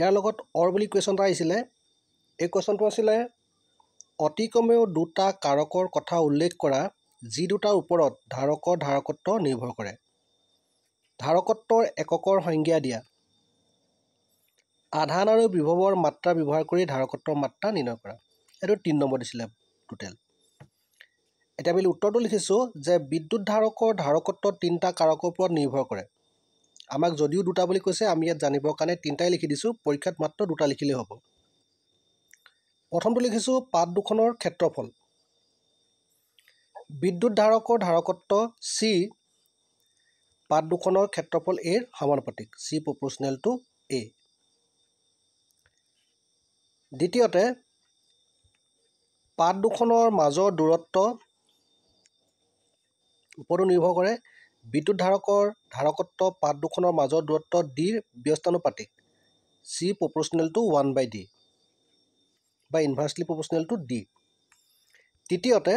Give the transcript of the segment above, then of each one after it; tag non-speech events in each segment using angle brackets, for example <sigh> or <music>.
ইয়াৰ লগত অৰ বুলি কুৱেশ্যন এটা আহিছিলে এই কুৱেশ্যনটো আছিলে অতি কমেও দুটা কাৰকৰ কথা উল্লেখ কৰা যি দুটাৰ ওপৰত ধাৰকৰ ধাৰকত্ব নিৰ্ভৰ কৰে ধাৰকত্বৰ এককৰ সংজ্ঞা দিয়া আধান আৰু বিভৱৰ মাত্ৰা ব্যৱহাৰ কৰি ধাৰকত্বৰ মাত্ৰা নিৰ্ণয় কৰা এইটো তিনি নম্বৰ দিছিলে টোটেল এতিয়া আমি উত্তৰটো লিখিছোঁ যে বিদ্যুৎ ধাৰকৰ ধাৰকত্ব তিনিটা কাৰকৰ ওপৰত নিৰ্ভৰ কৰে আমাক যদিও দুটা বুলি কৈছে আমি ইয়াত জানিবৰ কাৰণে তিনিটাই লিখি দিছোঁ পৰীক্ষাত মাত্ৰ দুটা লিখিলেই হ'ব প্ৰথমটো লিখিছোঁ পাত দুখনৰ ক্ষেত্ৰফল বিদ্যুৎ ধাৰকৰ ধাৰকত্ব চি পাত দুখনৰ ক্ষেত্ৰফল এৰ সমানুপাতিক চি প্ৰপ'চনেল টু এ দ্বিতীয়তে পাত দুখনৰ মাজৰ দূৰত্ব ওপৰতো নিৰ্ভৰ কৰে বিদ্যুৎ ধাৰকৰ ধাৰকত্ব পাত দুখনৰ মাজৰ দূৰত্ব ডিৰ ব্যস্তানুপাতিক C proportional to one by D বা ইনভাৰ্চলি প্ৰপৰ্চনেল টু ডি তৃতীয়তে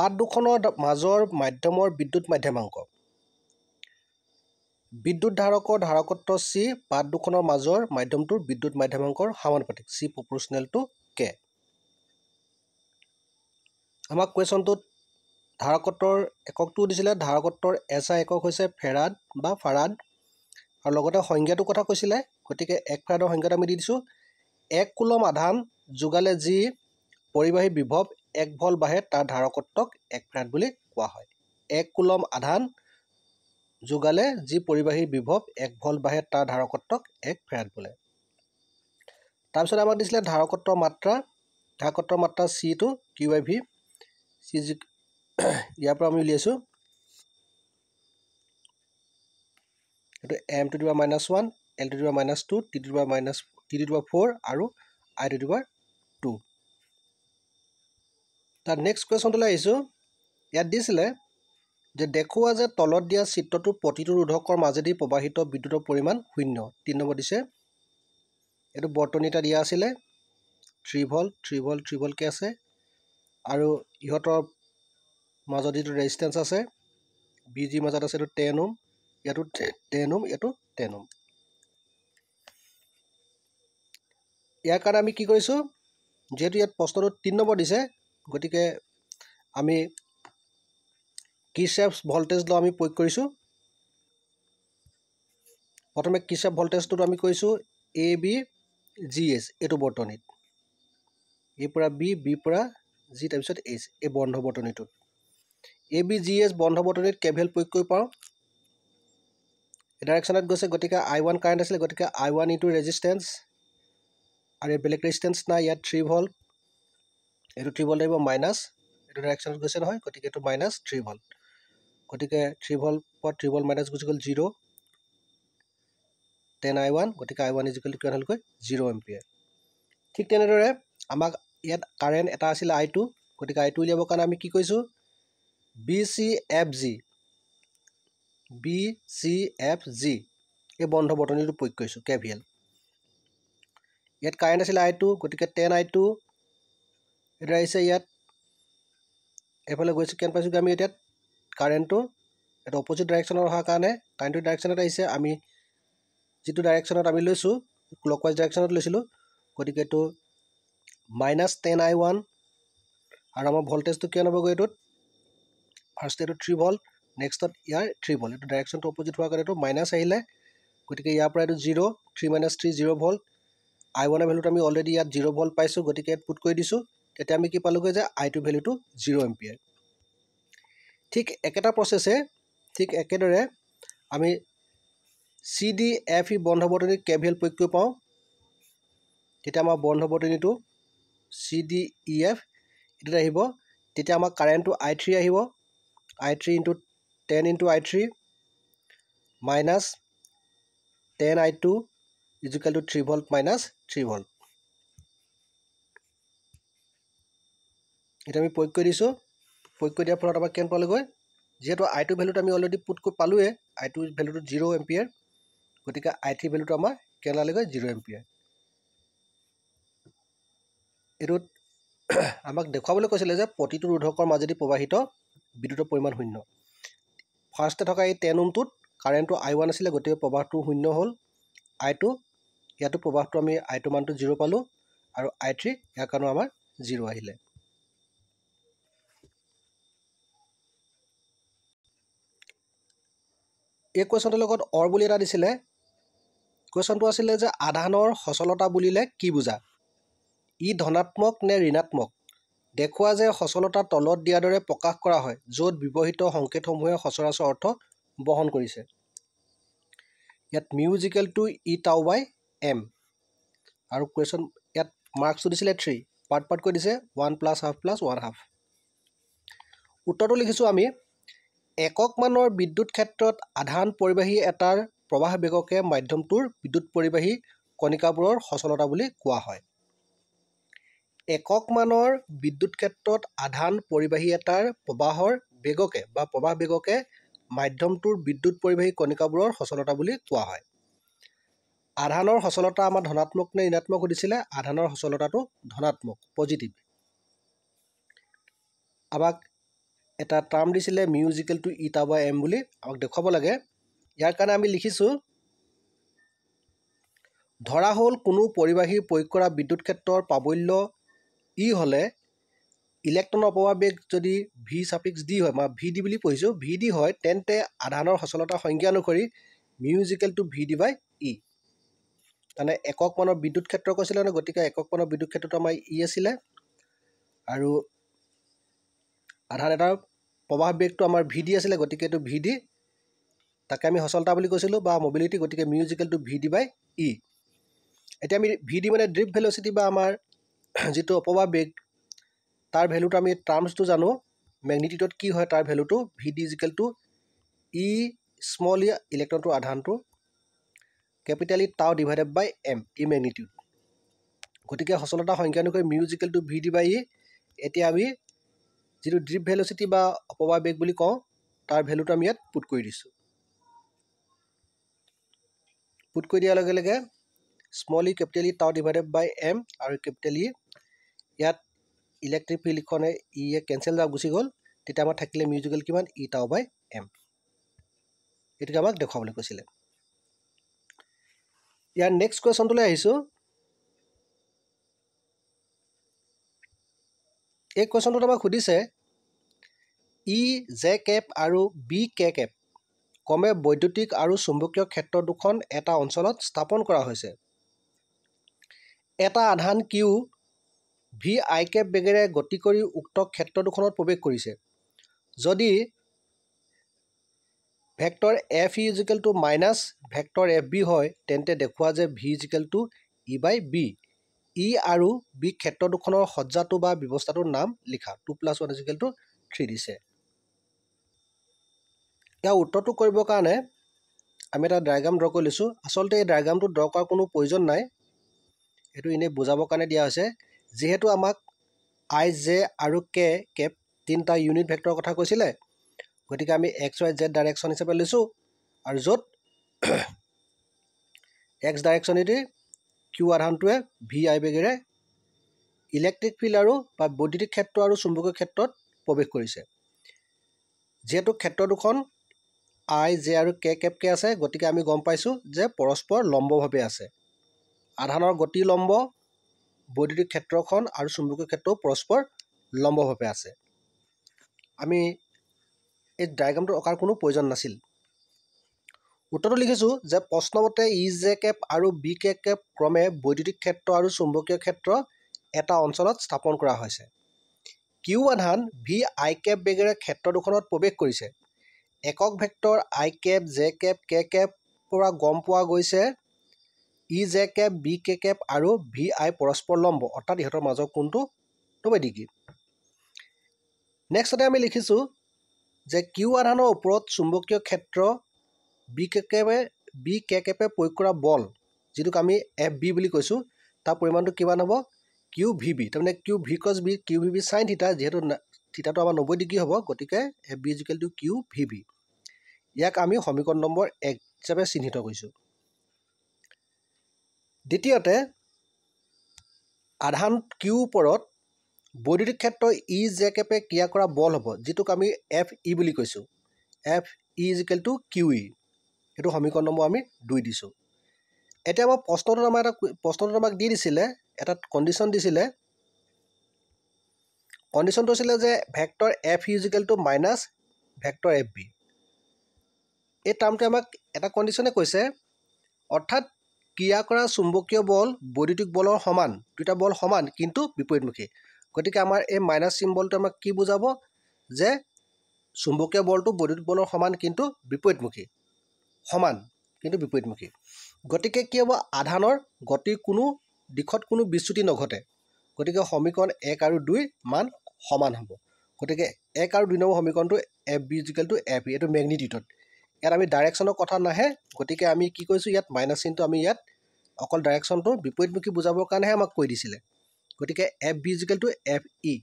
পাত দুখনৰ মাজৰ মাধ্যমৰ বিদ্যুৎ মাধ্যমাংক বিদ্যুৎ ধাৰকৰ ধাৰকত্ব চি পাত দুখনৰ মাজৰ মাধ্যমটোৰ বিদ্যুৎ মাধ্যমাংকৰ সামানুপাতিক চি প্ৰপ'ৰচনেল টু কে আমাক কুৱেশ্যনটোত ধাৰকত্বৰ এককটো দিছিলে ধাৰকত্বৰ এজা একক হৈছে ফেৰাড বা ফাৰাদ আৰু লগতে সংজ্ঞাটোৰ কথা কৈছিলে গতিকে এক ফেৰাডৰ সংজ্ঞাটো আমি দি দিছোঁ এক কুলম আধান যোগালে যি পৰিবাহী বিভৱ এক ভল বাঢ়ে তাৰ ধাৰকত্বক এক ফেৰাড বুলি কোৱা হয় এক কুলম আধান যোগালে যি পৰিবাহী বিভৱ এক ভল বাঢ়ে তাৰ ধাৰকত্বক এক ফেৰাড বোলে তাৰপিছত আমাক দিছিলে ধাৰকত্বৰ মাত্ৰা ধাৰকত্বৰ মাত্ৰা C to Q I V C <clears throat> ইয়াৰ পৰা আমি উলিয়াইছোঁ এইটো এম টু দিবা মাইনাছ ওৱান এল টু দিবা মাইনাছ টু টি টু দিবা মাইনাছ টি টু দিবা ফ'ৰ আৰু আই টু দিবা টু তাৰ নেক্সট কুৱেশ্যনটোলৈ আহিছোঁ ইয়াত দিছিলে যে দেখুওৱা যে তলত দিয়া চিত্ৰটো প্ৰতিটো ৰোধকৰ মাজেদি প্ৰবাহিত বিদ্যুতৰ পৰিমাণ শূন্য তিনি নম্বৰ দিছে এইটো বৰ্তনী এটা দিয়া আছিলে three volt three volt three ভল্টকৈ আছে আৰু ইহঁতৰ মাজত যিটো ৰেজিষ্টেঞ্চ আছে বি জিৰ মাজত আছে এইটো টেন অ'ম ইয়াতো টেন অ'ম ইয়াতো টেন অ'ম ইয়াৰ কাৰণে আমি কি কৰিছোঁ যিহেতু ইয়াত প্ৰশ্নটো তিনি নম্বৰ দিছে গতিকে আমি কি চেপ ভল্টেজ লওঁ আমি প্ৰয়োগ কৰিছোঁ প্ৰথমে কি চেপ ভল্টেজটোতো আমি কৈছোঁ এ বি জি এইচ এইটো বৰ্তনীত এ পৰা বি বিৰ পৰা জি তাৰপিছত এইচ এই বন্ধ বৰ্তনীটোত এ বি জি এছ বন্ধ বতৰিত কেভেল প্ৰয়োগ কৰিব পাৰোঁ ডাইৰেকশ্যনত গৈছে গতিকে আই ওৱান কাৰেণ্ট আছিলে গতিকে আই ওৱান ইটো ৰেজিষ্টেঞ্চ আৰু বেলেগ ৰেজিষ্টেঞ্চ নাই ইয়াত থ্ৰী ভল্ট এইটো থ্ৰী ভল্ট লাগিব মাইনাছ এইটো ডাইৰেকশ্যনত গৈছে নহয় গতিকে এইটো মাইনাছ থ্ৰী ভল্ট গতিকে three volt three volt minus গুচি গ'ল জিৰ' টেন আই ওৱান গতিকে আই ওৱান ইজিকেল কিমান হ'লগৈ জিৰ' এম পি এ ঠিক তেনেদৰে আমাক ইয়াত কাৰেণ্ট এটা আছিলে আই টু গতিকে আই টু উলিয়াবৰ কাৰণে আমি কি কৈছোঁ B C F G B C F G এই বন্ধ বৰ্তনীটো প্ৰয়োগ কৰিছোঁ কে ভি এল ইয়াত কাৰেণ্ট আছিলে আই টু গতিকে টেন আই টু এইটো আহিছে ইয়াত এইফালে গৈছোঁ কেন পাইছোঁগৈ আমি এতিয়া কাৰেণ্টটো এটা অপজিট ডাইৰেকশ্যনত অহাৰ কাৰণে কাৰেণ্টটো ডাইৰেকশ্যনত আহিছে আমি যিটো ডাইৰেকশ্যনত আমি লৈছোঁ ক্লক ৱাইজ ডাইৰেকশ্যনত লৈছিলোঁ গতিকে এইটো মাইনাছ টেন আই ওৱান আৰু আমাৰ ভল্টেজটো কিয় নহ'বগৈ এইটোত ফাৰ্ষ্ট এইটো থ্ৰী বল নেক্সটত ইয়াৰ থ্ৰী বল এইটো ডাইৰেকশ্যনটো অপজিট হোৱাৰ কাৰণে এইটো মাইনাছ আহিলে গতিকে ইয়াৰ পৰা এইটো zero' three minus three zero' volt I ওৱানৰ ভেলুটো আমি অলৰেডি ইয়াত জিৰ' ভল পাইছোঁ গতিকে ইয়াত পুট কৰি দিছোঁ তেতিয়া আমি কি পালোঁগৈ যে আই টু ভেলুটো জিৰ' এম পিয়াৰ ঠিক একেটা প্ৰচেছে ঠিক একেদৰে আমি চি ডি এফ ই বন্ধ বৰ্তনী কে ভি এল প্ৰয়োগ কৰিব পাওঁ তেতিয়া আমাৰ বন্ধ বৰ্তনীটো চি ডি ই এফ এইটোত আহিব তেতিয়া আমাৰ কাৰেণ্টটো আই থ্ৰী আহিব I three into ten into I three minus ten I two is equal to three volt minus three volt এতিয়া আমি পৰোক্ষ দিছোঁ পৰোক্ষ দিয়াৰ ফলত আমাক কেন পালোগৈ যিহেতু আই টু ভেলুটো আমি অলৰেডি পুটকৈ পালোৱে আই টু ভেলুটো জিৰ' এম্পিয়াৰ গতিকে আই থ্ৰী ভেলুটো আমাৰ কেনালৈকে জিৰ' এম্পিয়াৰ এইটোত <clears throat> আমাক দেখুৱাবলৈ কৈছিলে যে প্ৰতিটো ৰোধকৰ মাজেদি প্ৰবাহিত বিদ্যুতৰ পৰিমাণ শূন্য ফাৰ্ষ্টে থকা এই টেন ৰুমটোত কাৰেণ্টটো আই ওৱান আছিলে গতিকে প্ৰবাহটো শূন্য হ'ল আই টু ইয়াতো প্ৰবাহটো আমি আই টু মানটো জিৰ' পালোঁ আৰু আই থ্ৰী ইয়াৰ কাৰণেও আমাৰ জিৰ' আহিলে এই কুৱেশ্যনটোৰ লগত অৰ বুলি এটা দিছিলে কুৱেশ্যনটো আছিলে যে আধানৰ সচলতা বুলিলে কি বুজা ই ধনাত্মক নে ঋণাত্মক দেখুওৱা যে সচলতা তলত দিয়াৰ দৰে প্ৰকাশ কৰা হয় য'ত ব্যৱহৃত সংকেতসমূহে সচৰাচৰ অৰ্থ বহন কৰিছে ইয়াত মিউজিকেল টু ই টাউ বাই এম আৰু কুৱেশ্যন ইয়াত মাৰ্কছটো দিছিলে থ্ৰী পাৰ্ট পাৰ্টকৈ দিছে one plus half plus one half উত্তৰটো লিখিছোঁ আমি এককমানৰ বিদ্যুৎ ক্ষেত্ৰত আধান পৰিবাহী এটাৰ প্ৰৱাহ বেগকে মাধ্যমটোৰ বিদ্যুৎ পৰিবাহী কণিকাবোৰৰ সচলতা বুলি কোৱা হয় একক মানৰ বিদ্যুৎ ক্ষেত্ৰত আধান পৰিবাহী এটাৰ প্ৰবাহৰ বেগকে বা প্ৰবাহ বেগকে মাধ্যমটোৰ বিদ্যুৎ পৰিবাহী কণিকাবোৰৰ সচলতা বুলি কোৱা হয় আধানৰ সচলতা আমাৰ ধনাত্মক নে ঋণাত্মক সুধিছিলে আধানৰ সচলতাটো ধনাত্মক পজিটিভ আমাক এটা টাৰ্ম দিছিলে মিউজিকেল টু ইটা বা এম বুলি আমাক দেখুৱাব লাগে ইয়াৰ কাৰণে আমি লিখিছোঁ ধৰা হ'ল কোনো পৰিবাহী প্ৰয়োগ কৰা বিদ্যুৎ ক্ষেত্ৰৰ প্ৰাবল্য ই হ'লে ইলেক্ট্ৰনৰ অপবাবেগ যদি ভি চাপিক্স ডি হয় মই ভি ডি বুলি পঢ়িছোঁ ভি ডি হয় তেন্তে আধানৰ সচলতাৰ সংজ্ঞা অনুসৰি mu is equal to V D by E মানে একক মানৰ বিদ্যুৎ ক্ষেত্ৰ কৈছিলে ন গতিকে একক মানৰ বিদ্যুৎ ক্ষেত্ৰটো আমাৰ ই আছিলে আৰু আধান এটাৰ প্ৰবাহ বেগটো আমাৰ ভি ডি আছিলে গতিকে এইটো ভি ডি তাকে আমি সচলতা বুলি কৈছিলোঁ বা মবিলিটি গতিকে মিউজিকেলটো ভি ডি বাই ই এতিয়া আমি ভি ডি মানে ড্ৰিপ ভেলচিটি বা আমাৰ যিটো অপবা বেগ তাৰ ভেলুটো আমি টাৰ্মছটো জানো মেগনিটিউডত কি হয় তাৰ ভেলুটো V D is equal to E small E ইলেক্ট্ৰনটোৰ আধানটো capital E tau divided by M E magnitude গতিকে সচলতা সংখ্যা অনুসৰি mu is equal to V D by E এতিয়া আমি যিটো ড্ৰিপ ভেলচিটি বা অপবা বেগ বুলি কওঁ তাৰ ভেলুটো আমি ইয়াত পুট কৰি দিছোঁ পুট কৰি দিয়াৰ লগে লগে small E capital E tau divided by M আৰু কেপিটেল ই e ইয়াত ইলেক্ট্ৰিক ফিল্ডখনে ই এ কেঞ্চেল যাওক গুচি গ'ল তেতিয়া আমাৰ থাকিলে মিউজিকেল কিমান ই টাও বাই এম এইটোকে আমাক দেখুৱাবলৈ কৈছিলে ইয়াৰ নেক্সট কুৱেশ্যনটোলৈ আহিছোঁ এই কুৱেশ্যনটোত আমাক সুধিছে ই জে কেপ আৰু বি কে কেপ কমে বৈদ্যুতিক আৰু চুম্বকীয় ক্ষেত্ৰ দুখন এটা অঞ্চলত স্থাপন কৰা হৈছে এটা আধান কিউ ভি আই কেপ বেগেৰে গতি কৰি উক্ত ক্ষেত্ৰ দুখনত প্ৰৱেশ কৰিছে যদি vector F is equal to minus vector F B হয় তেন্তে দেখুওৱা যে V is equal to E by B E আৰু বি ক্ষেত্ৰ দুখনৰ সজ্জাটো বা ব্যৱস্থাটোৰ নাম লিখা two plus one is equal to three দিছে ইয়াৰ উত্তৰটো কৰিবৰ কাৰণে আমি এটা ড্ৰাইগ্ৰাম ড্ৰ কৰি লৈছোঁ আচলতে এই ড্ৰাইগ্ৰামটো ড্ৰ কৰাৰ কোনো প্ৰয়োজন নাই এইটো এনেই বুজাবৰ কাৰণে দিয়া হৈছে যিহেতু আমাক আই জে আৰু কে কেপ তিনিটা ইউনিট ভেক্টৰৰ কথা কৈছিলে গতিকে আমি এক্স ৱাই জেড ডাইৰেকশ্যন হিচাপে লৈছোঁ আৰু য'ত এক্স ডাইৰেকশ্যনেদি কিউ আধানটোৱে ভি আই বেগেৰে ইলেক্ট্ৰিক ফিল্ড আৰু বা বৈদ্যুতিক ক্ষেত্ৰ আৰু চুম্বকীয় ক্ষেত্ৰত প্ৰৱেশ কৰিছে যিহেতু ক্ষেত্ৰ দুখন আই জে আৰু কে কেপকৈ আছে গতিকে আমি গম পাইছোঁ যে পৰস্পৰ লম্বভাৱে আছে আধানৰ গতি লম্ব বৈদ্যুতিক ক্ষেত্ৰখন আৰু চুম্বকীয় ক্ষেত্ৰও পৰস্পৰ লম্বভাৱে আছে আমি এই ডায়েগ্ৰামটো অঁকাৰ কোনো প্ৰয়োজন নাছিল উত্তৰটো লিখিছোঁ যে প্ৰশ্নমতে ই জে কেপ আৰু বি কে কেপ ক্ৰমে বৈদ্যুতিক ক্ষেত্ৰ আৰু চুম্বকীয় ক্ষেত্ৰ এটা অঞ্চলত স্থাপন কৰা হৈছে কিউ আধান ভি আই কেপ বেগেৰে ক্ষেত্ৰ দুখনত প্ৰৱেশ কৰিছে একক vector I cap J cap K কেপৰ পৰা গম পোৱা গৈছে E J cap B K cap আৰু ভি আই পৰস্পৰ লম্ব অৰ্থাৎ ইহঁতৰ মাজৰ কোনটো নব্বৈ ডিগ্ৰী নেক্সটতে আমি লিখিছোঁ যে কিউ আধানৰ ওপৰত চুম্বকীয় ক্ষেত্ৰ বি কে কেপে বি কে কেপে প্ৰয়োগ কৰা বল যিটোক আমি এফ বি বুলি কৈছোঁ তাৰ পৰিমাণটো কিমান হ'ব কিউ ভি বি তাৰমানে Q V cos B Q V B sine theta যিহেতু থিতাটো আমাৰ নব্বৈ ডিগ্ৰী হ'ব গতিকে F B is equal to Q V B ইয়াক আমি সমীকৰণ নম্বৰ এক হিচাপে চিহ্নিত কৰিছোঁ দ্বিতীয়তে আধান কিউ ওপৰত বৈদ্যুতিক ক্ষেত্ৰ ই জে কেপে ক্ৰিয়া কৰা বল হ'ব যিটোক আমি এফ ই e বুলি কৈছোঁ F E is equal to Q E সেইটো সমীকৰণ নম্বৰ আমি দুই দিছোঁ এতিয়া আমাৰ প্ৰশ্নটো আমাৰ এটা প্ৰশ্নটো আমাক দি দিছিলে এটা কণ্ডিশ্যন দিছিলে কণ্ডিশ্যনটো আছিলে যে vector F is equal to minus vector F B এই টাৰ্মটোৱে আমাক এটা কণ্ডিশ্যনে কৈছে অৰ্থাৎ ক্ৰিয়া কৰা চুম্বকীয় বল বৈদ্যুতিক বলৰ সমান দুটা বল সমান কিন্তু বিপৰীতমুখী গতিকে আমাৰ এই মাইনাছ চিম্বলটোৱে আমাক কি বুজাব যে চুম্বকীয় বলটো বৈদ্যুতিক বলৰ সমান কিন্তু বিপৰীতমুখী সমান কিন্তু বিপৰীতমুখী গতিকে কি হ'ব আধানৰ গতিৰ কোনো দিশত কোনো বিচ্যুতি নঘটে গতিকে সমীকৰণ এক আৰু দুইৰ মান সমান হ'ব গতিকে এক আৰু দুই নম্বৰ সমীকৰণটো এফ বি জিকেলটো এফ এইটো মেগনিটিউডত ইয়াত আমি ডাইৰেকশ্যনৰ কথা নাহে গতিকে আমি কি কৈছোঁ ইয়াত মাইনাছ চিনটো আমি ইয়াত অকল ডাইৰেকশ্যনটো বিপৰীতমুখী বুজাবৰ কাৰণেহে আমাক কৈ দিছিলে গতিকে F B is equal to F E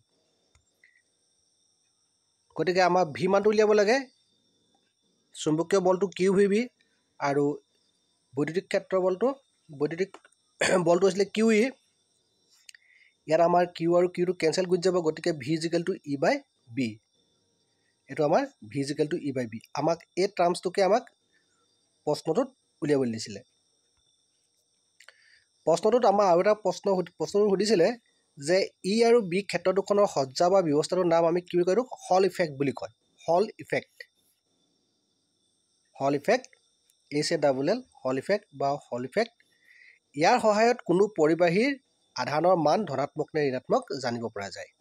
গতিকে আমাৰ ভি মানটো উলিয়াব লাগে চুম্বকীয় বলটো কিউ ভি ভি আৰু বৈদ্যুতিক ক্ষেত্ৰৰ বলটো বৈদ্যুতিক <clears throat> বলটো আছিলে কিউ ই e। ইয়াত আমাৰ কিউ আৰু কিউটো কেঞ্চেল গুচি যাব গতিকে V is equal to E by B এইটো আমাৰ ভিজিকেল টু ই বাই বি আমাক এই টাৰ্মছটোকে আমাক প্ৰশ্নটোত উলিয়াবলৈ দিছিলে প্ৰশ্নটোত আমাৰ আৰু এটা প্ৰশ্ন প্ৰশ্নটো সুধিছিলে যে ই আৰু বি ক্ষেত্ৰ দুখনৰ সজ্জা বা ব্যৱস্থাটোৰ নাম আমি কি বুলি কয় হল ইফেক্ট বুলি কয় Hall effect Hall effect H A double L Hall effect বা হল ইফেক্ট ইয়াৰ সহায়ত কোনো পৰিবাহীৰ আধানৰ মান ধনাত্মক নে ঋণাত্মক জানিব পৰা যায়